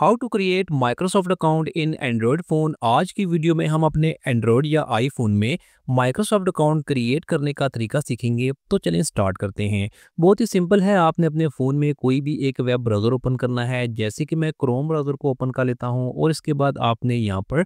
how to create Microsoft account in Android phone आज की video में हम अपने एंड्रॉयड या आईफोन में माइक्रोसॉफ्ट अकाउंट क्रिएट करने का तरीका सीखेंगे तो चलें स्टार्ट करते हैं बहुत ही सिंपल है आपने अपने फ़ोन में कोई भी एक वेब ब्राउज़र ओपन करना है जैसे कि मैं क्रोम ब्राउज़र को ओपन कर लेता हूँ और इसके बाद आपने यहाँ पर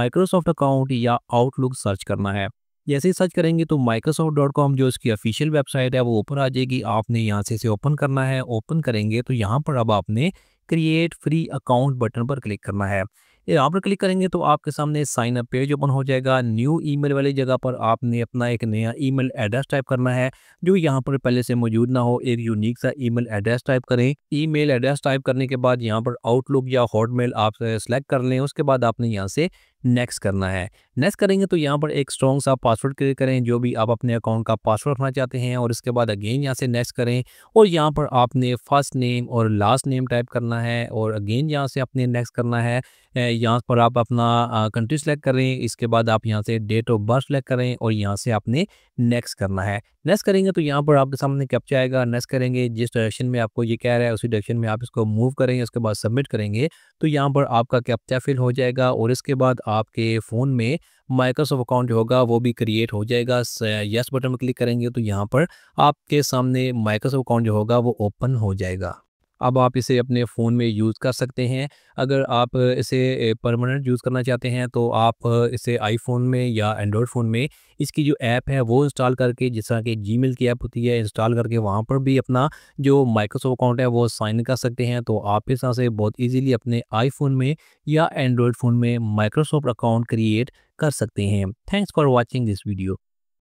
माइक्रोसॉफ्ट अकाउंट या आउटलुक सर्च करना है जैसे ही सर्च करेंगे तो माइक्रोसॉफ्ट डॉट कॉम जो इसकी ऑफिशियल वेबसाइट है वो ऊपर आ जाएगी आपने यहाँ से इसे ओपन करना है ओपन करेंगे तो यहाँ पर अब आपने क्रिएट फ्री अकाउंट बटन पर क्लिक करना है यहाँ पर क्लिक करेंगे तो आपके सामने साइन अप पेज ओपन हो जाएगा न्यू ईमेल वाली जगह पर आपने अपना एक नया ईमेल एड्रेस टाइप करना है जो यहाँ पर पहले से मौजूद ना हो एक यूनिक सा ईमेल एड्रेस टाइप करें ईमेल एड्रेस टाइप करने के बाद यहाँ पर आउटलुक या हॉटमेल आप सेलेक्ट कर लें उसके बाद आपने यहाँ से नेक्स्ट करना है नेक्स्ट करेंगे तो यहाँ पर एक स्ट्रॉन्ग सा पासवर्ड क्रिएट करें जो भी आप अपने अकाउंट का पासवर्ड रखना चाहते हैं और इसके बाद अगेन यहाँ से नेक्स्ट करें और यहाँ पर आपने फर्स्ट नेम और लास्ट नेम टाइप करना है और अगेन यहाँ से आपने नेक्स्ट करना है यहाँ पर आप अपना कंट्री सेलेक्ट करें इसके बाद आप यहाँ से डेट ऑफ बर्थ सेलेक्ट करें और यहाँ से आपने नेक्स्ट करना है नेक्स्ट करेंगे तो यहाँ पर आपके सामने कैप्चा आएगा नेक्स्ट करेंगे जिस डायरेक्शन में आपको ये कह रहा है उसी डायरेक्शन में आप इसको मूव करेंगे उसके बाद सबमिट करेंगे तो यहाँ पर आपका कैप्चा फिल हो जाएगा और इसके बाद आपके फ़ोन में माइक्रोसॉफ्ट अकाउंट जो होगा वो भी क्रिएट हो जाएगा यस बटन पर क्लिक करेंगे तो यहाँ पर आपके सामने माइक्रोसॉफ्ट अकाउंट जो होगा वो ओपन हो जाएगा अब आप इसे अपने फ़ोन में यूज़ कर सकते हैं अगर आप इसे परमानेंट यूज़ करना चाहते हैं तो आप इसे आईफोन में या एंड्रॉयड फ़ोन में इसकी जो ऐप है वो इंस्टॉल करके जिस तरह की जी की ऐप होती है इंस्टॉल करके वहाँ पर भी अपना जो माइक्रोसॉफ्ट अकाउंट है वो साइन कर सकते हैं तो आप इस तरह से बहुत ईजीली अपने आईफोन में या एंड्रॉयड फ़ोन में माइक्रोसॉफ्ट अकाउंट क्रिएट कर सकते हैं thanks for watching this video